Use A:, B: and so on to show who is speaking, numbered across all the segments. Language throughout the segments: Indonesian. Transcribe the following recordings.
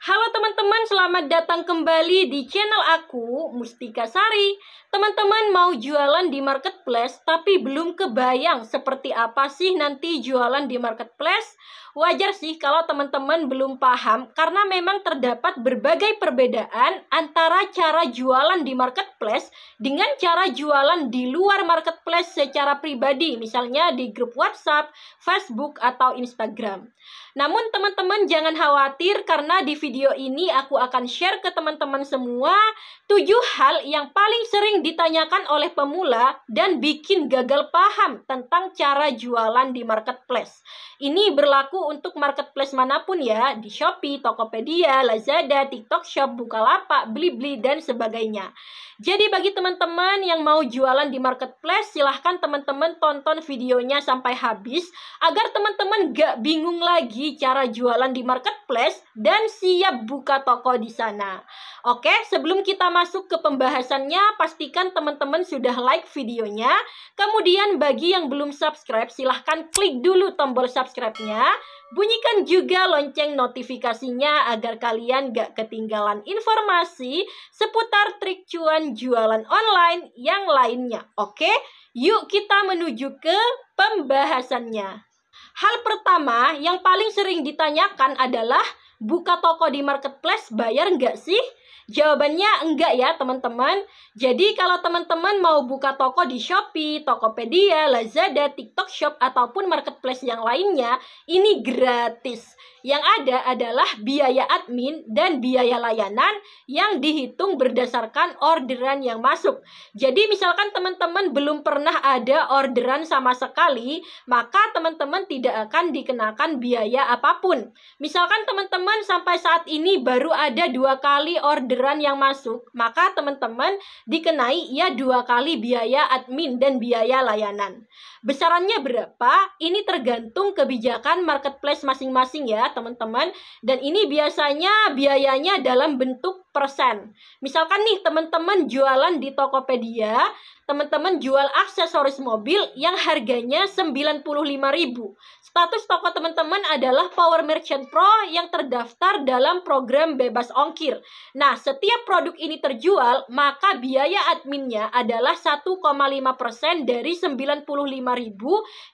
A: Halo teman-teman, selamat datang kembali di channel aku, Mustika Sari. Teman-teman mau jualan di marketplace tapi belum kebayang seperti apa sih nanti jualan di marketplace? Wajar sih kalau teman-teman belum paham karena memang terdapat berbagai perbedaan antara cara jualan di marketplace dengan cara jualan di luar marketplace secara pribadi, misalnya di grup WhatsApp, Facebook, atau Instagram. Namun teman-teman jangan khawatir karena di video ini aku akan share ke teman-teman semua 7 hal yang paling sering ditanyakan oleh pemula dan bikin gagal paham tentang cara jualan di marketplace. Ini berlaku untuk marketplace manapun ya, di Shopee, Tokopedia, Lazada, TikTok Shop, Bukalapak, Blibli, dan sebagainya. Jadi bagi teman-teman yang mau jualan di marketplace, silahkan teman-teman tonton videonya sampai habis agar teman-teman gak bingung lagi cara jualan di marketplace dan siap buka toko di sana. Oke, sebelum kita masuk ke pembahasannya, pastikan teman-teman sudah like videonya. Kemudian bagi yang belum subscribe, silahkan klik dulu tombol subscribe subscribe-nya. Bunyikan juga lonceng notifikasinya agar kalian gak ketinggalan informasi seputar trik cuan jualan online yang lainnya. Oke, yuk kita menuju ke pembahasannya. Hal pertama yang paling sering ditanyakan adalah buka toko di marketplace bayar nggak sih? Jawabannya enggak ya teman-teman. Jadi kalau teman-teman mau buka toko di Shopee, Tokopedia, Lazada, TikTok Shop, ataupun marketplace yang lainnya, ini gratis. Yang ada adalah biaya admin dan biaya layanan yang dihitung berdasarkan orderan yang masuk. Jadi misalkan teman-teman belum pernah ada orderan sama sekali, maka teman-teman tidak akan dikenakan biaya apapun. Misalkan teman-teman sampai saat ini baru ada dua kali orderan yang masuk, maka teman-teman dikenai ya dua kali biaya admin dan biaya layanan. Besarannya berapa? Ini tergantung kebijakan marketplace masing-masing ya teman-teman dan ini biasanya biayanya dalam bentuk persen misalkan nih teman-teman jualan di Tokopedia teman-teman jual aksesoris mobil yang harganya 95.000 Status toko teman-teman adalah Power Merchant Pro yang terdaftar dalam program bebas ongkir. Nah, setiap produk ini terjual, maka biaya adminnya adalah 1,5% dari 95.000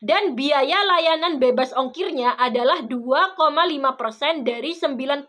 A: dan biaya layanan bebas ongkirnya adalah 2,5% dari 95.000.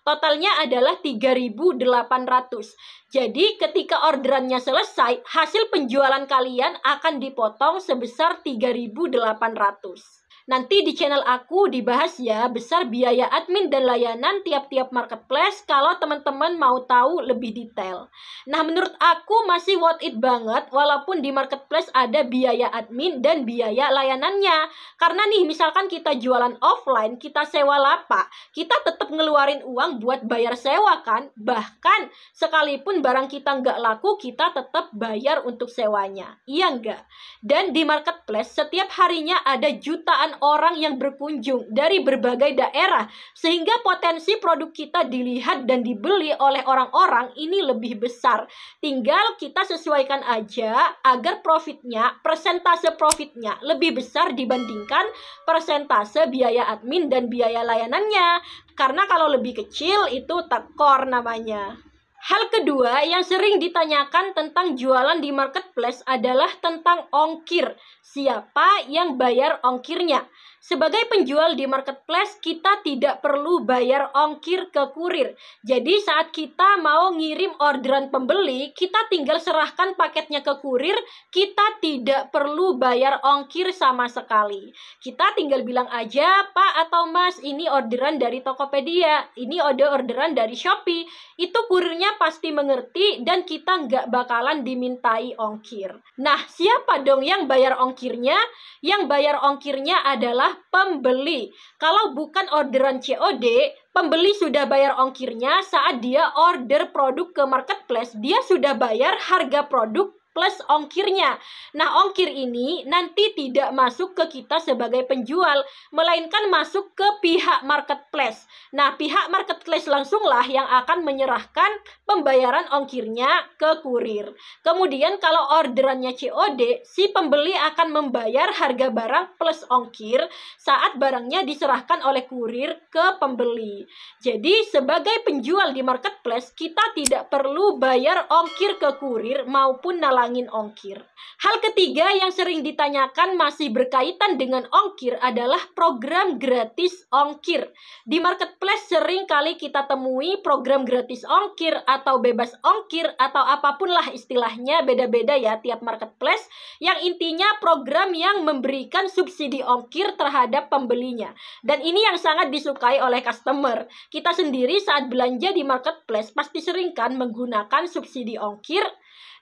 A: Totalnya adalah 3.800. Jadi ketika orderannya selesai, hasil penjualan kalian akan dipotong sebesar 3.800. Nanti di channel aku dibahas ya besar biaya admin dan layanan tiap-tiap marketplace kalau teman-teman mau tahu lebih detail. Nah, menurut aku masih worth it banget walaupun di marketplace ada biaya admin dan biaya layanannya. Karena nih misalkan kita jualan offline, kita sewa lapak, kita tetap ngeluarin uang buat bayar sewa kan? Bahkan sekalipun barang kita nggak laku, kita tetap bayar untuk sewanya. Iya nggak? Dan di marketplace setiap harinya ada jutaan orang yang berkunjung dari berbagai daerah sehingga potensi produk kita dilihat dan dibeli oleh orang-orang ini lebih besar. Tinggal kita sesuaikan aja agar profitnya, persentase profitnya lebih besar dibandingkan persentase biaya admin dan biaya layanannya. Karena kalau lebih kecil itu tekor namanya. Hal kedua yang sering ditanyakan tentang jualan di marketplace adalah tentang ongkir. Siapa yang bayar ongkirnya? Sebagai penjual di marketplace, kita tidak perlu bayar ongkir ke kurir. Jadi saat kita mau ngirim orderan pembeli, kita tinggal serahkan paketnya ke kurir, kita tidak perlu bayar ongkir sama sekali. Kita tinggal bilang aja, Pak atau Mas, ini orderan dari Tokopedia, ini order orderan dari Shopee. Itu kurirnya pasti mengerti dan kita nggak bakalan dimintai ongkir. Nah, siapa dong yang bayar ongkirnya? Yang bayar ongkirnya adalah pembeli. Kalau bukan orderan COD, pembeli sudah bayar ongkirnya saat dia order produk ke marketplace, dia sudah bayar harga produk plus ongkirnya. Nah, ongkir ini nanti tidak masuk ke kita sebagai penjual, melainkan masuk ke pihak marketplace. Nah, pihak marketplace langsunglah yang akan menyerahkan pembayaran ongkirnya ke kurir. Kemudian kalau orderannya COD, si pembeli akan membayar harga barang plus ongkir saat barangnya diserahkan oleh kurir ke pembeli. Jadi, sebagai penjual di marketplace, kita tidak perlu bayar ongkir ke kurir maupun nalar ngurangin ongkir. Hal ketiga yang sering ditanyakan masih berkaitan dengan ongkir adalah program gratis ongkir. Di marketplace sering kali kita temui program gratis ongkir atau bebas ongkir atau apapun lah istilahnya beda-beda ya tiap marketplace yang intinya program yang memberikan subsidi ongkir terhadap pembelinya. Dan ini yang sangat disukai oleh customer. Kita sendiri saat belanja di marketplace pasti sering kan menggunakan subsidi ongkir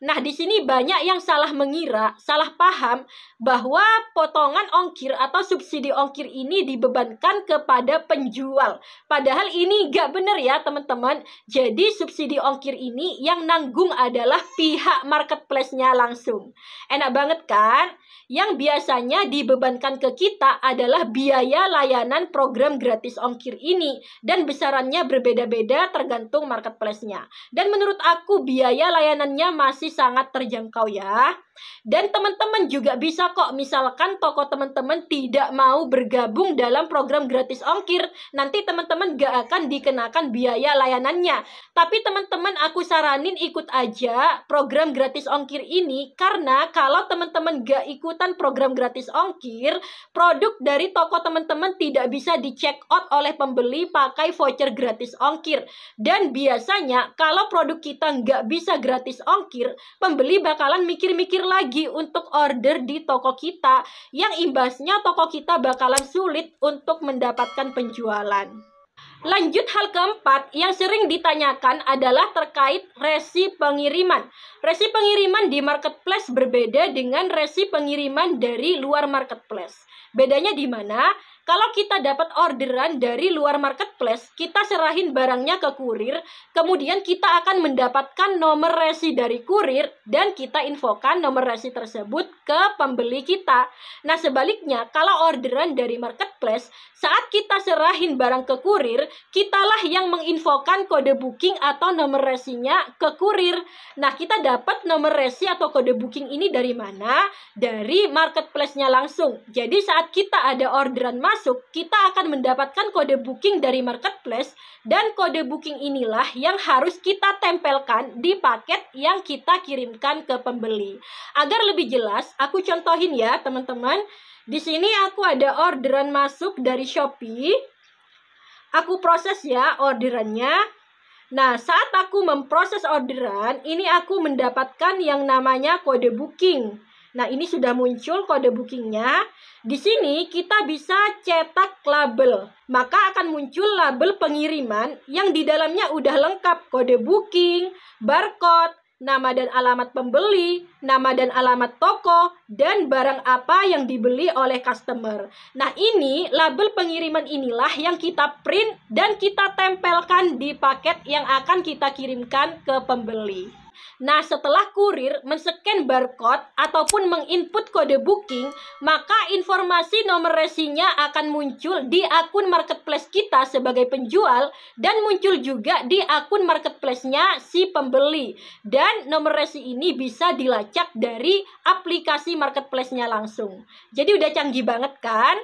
A: Nah, di sini banyak yang salah mengira, salah paham bahwa potongan ongkir atau subsidi ongkir ini dibebankan kepada penjual. Padahal ini nggak benar ya, teman-teman. Jadi, subsidi ongkir ini yang nanggung adalah pihak marketplace-nya langsung. Enak banget kan? Yang biasanya dibebankan ke kita adalah biaya layanan program gratis ongkir ini dan besarannya berbeda-beda tergantung marketplace-nya. Dan menurut aku biaya layanannya masih sangat terjangkau ya. Dan teman-teman juga bisa kok misalkan toko teman-teman tidak mau bergabung dalam program gratis ongkir, nanti teman-teman gak akan dikenakan biaya layanannya. Tapi teman-teman aku saranin ikut aja program gratis ongkir ini karena kalau teman-teman gak ikutan program gratis ongkir, produk dari toko teman-teman tidak bisa di check out oleh pembeli pakai voucher gratis ongkir. Dan biasanya kalau produk kita nggak bisa gratis ongkir, pembeli bakalan mikir-mikir lagi untuk order di toko kita yang imbasnya toko kita bakalan sulit untuk mendapatkan penjualan. Lanjut hal keempat yang sering ditanyakan adalah terkait resi pengiriman. Resi pengiriman di marketplace berbeda dengan resi pengiriman dari luar marketplace. Bedanya di mana? Kalau kita dapat orderan dari luar marketplace, kita serahin barangnya ke kurir, kemudian kita akan mendapatkan nomor resi dari kurir dan kita infokan nomor resi tersebut ke pembeli kita. Nah, sebaliknya kalau orderan dari marketplace, saat kita serahin barang ke kurir, kitalah yang menginfokan kode booking atau nomor resinya ke kurir. Nah, kita dapat nomor resi atau kode booking ini dari mana? Dari marketplace-nya langsung. Jadi saat kita ada orderan masuk, kita akan mendapatkan kode booking dari marketplace dan kode booking inilah yang harus kita tempelkan di paket yang kita kirimkan ke pembeli. Agar lebih jelas, aku contohin ya teman-teman. Di sini aku ada orderan masuk dari Shopee. Aku proses ya orderannya. Nah, saat aku memproses orderan, ini aku mendapatkan yang namanya kode booking. Nah, ini sudah muncul kode bookingnya. Di sini kita bisa cetak label. Maka akan muncul label pengiriman yang di dalamnya udah lengkap kode booking, barcode, nama dan alamat pembeli, nama dan alamat toko, dan barang apa yang dibeli oleh customer. Nah, ini label pengiriman inilah yang kita print dan kita tempelkan di paket yang akan kita kirimkan ke pembeli. Nah, setelah kurir men-scan barcode ataupun menginput kode booking, maka informasi nomor resinya akan muncul di akun marketplace kita sebagai penjual dan muncul juga di akun marketplace-nya si pembeli. Dan nomor resi ini bisa dilacak dari aplikasi marketplace-nya langsung. Jadi udah canggih banget kan?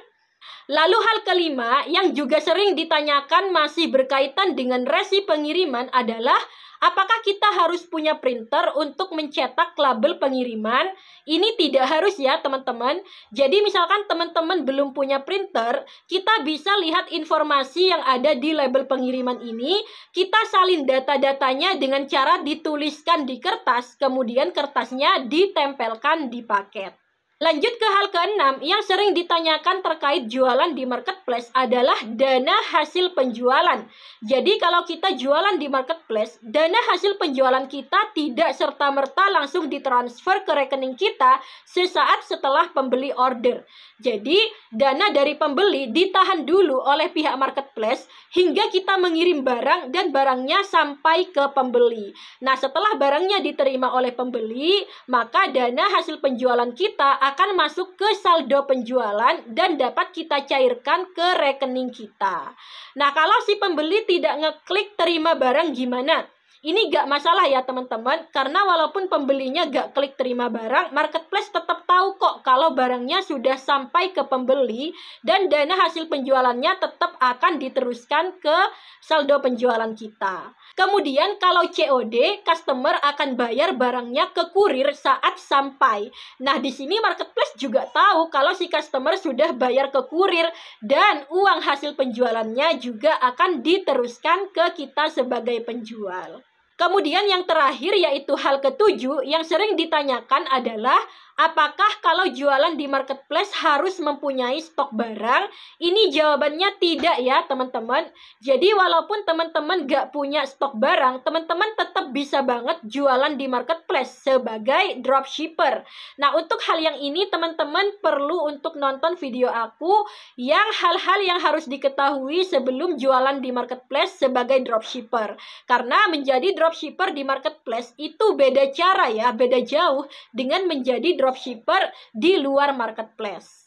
A: Lalu hal kelima yang juga sering ditanyakan masih berkaitan dengan resi pengiriman adalah Apakah kita harus punya printer untuk mencetak label pengiriman? Ini tidak harus ya, teman-teman. Jadi misalkan teman-teman belum punya printer, kita bisa lihat informasi yang ada di label pengiriman ini. Kita salin data-datanya dengan cara dituliskan di kertas, kemudian kertasnya ditempelkan di paket. Lanjut ke hal keenam, yang sering ditanyakan terkait jualan di marketplace adalah dana hasil penjualan. Jadi kalau kita jualan di marketplace, dana hasil penjualan kita tidak serta-merta langsung ditransfer ke rekening kita sesaat setelah pembeli order. Jadi, dana dari pembeli ditahan dulu oleh pihak marketplace hingga kita mengirim barang dan barangnya sampai ke pembeli. Nah, setelah barangnya diterima oleh pembeli, maka dana hasil penjualan kita akan masuk ke saldo penjualan dan dapat kita cairkan ke rekening kita. Nah, kalau si pembeli tidak ngeklik terima barang gimana? Ini gak masalah ya teman-teman, karena walaupun pembelinya gak klik terima barang, marketplace tetap tahu kok kalau barangnya sudah sampai ke pembeli dan dana hasil penjualannya tetap akan diteruskan ke saldo penjualan kita. Kemudian kalau COD, customer akan bayar barangnya ke kurir saat sampai. Nah, di sini marketplace juga tahu kalau si customer sudah bayar ke kurir dan uang hasil penjualannya juga akan diteruskan ke kita sebagai penjual. Kemudian yang terakhir yaitu hal ketujuh yang sering ditanyakan adalah Apakah kalau jualan di marketplace harus mempunyai stok barang? Ini jawabannya tidak ya teman-teman. Jadi walaupun teman-teman gak punya stok barang, teman-teman tetap bisa banget jualan di marketplace sebagai dropshipper. Nah untuk hal yang ini teman-teman perlu untuk nonton video aku yang hal-hal yang harus diketahui sebelum jualan di marketplace sebagai dropshipper. Karena menjadi dropshipper di marketplace itu beda cara ya, beda jauh dengan menjadi dropshipper dropshipper di luar marketplace.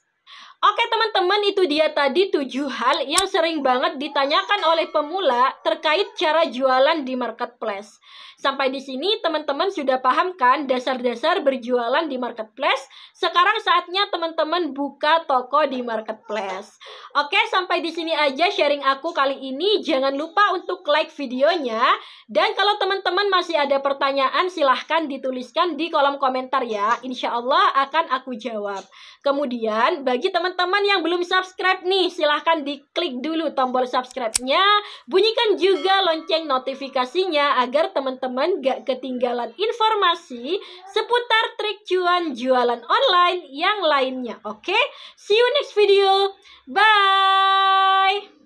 A: Oke teman-teman itu dia tadi tujuh hal yang sering banget ditanyakan oleh pemula terkait cara jualan di marketplace. Sampai di sini teman-teman sudah paham kan dasar-dasar berjualan di marketplace? Sekarang saatnya teman-teman buka toko di marketplace. Oke sampai di sini aja sharing aku kali ini. Jangan lupa untuk like videonya. Dan kalau teman-teman masih ada pertanyaan silahkan dituliskan di kolom komentar ya. Insya Allah akan aku jawab. Kemudian bagi teman teman teman-teman yang belum subscribe nih, silahkan diklik dulu tombol subscribe-nya. Bunyikan juga lonceng notifikasinya agar teman-teman gak ketinggalan informasi seputar trik cuan jualan online yang lainnya. Oke, okay? see you next video. Bye!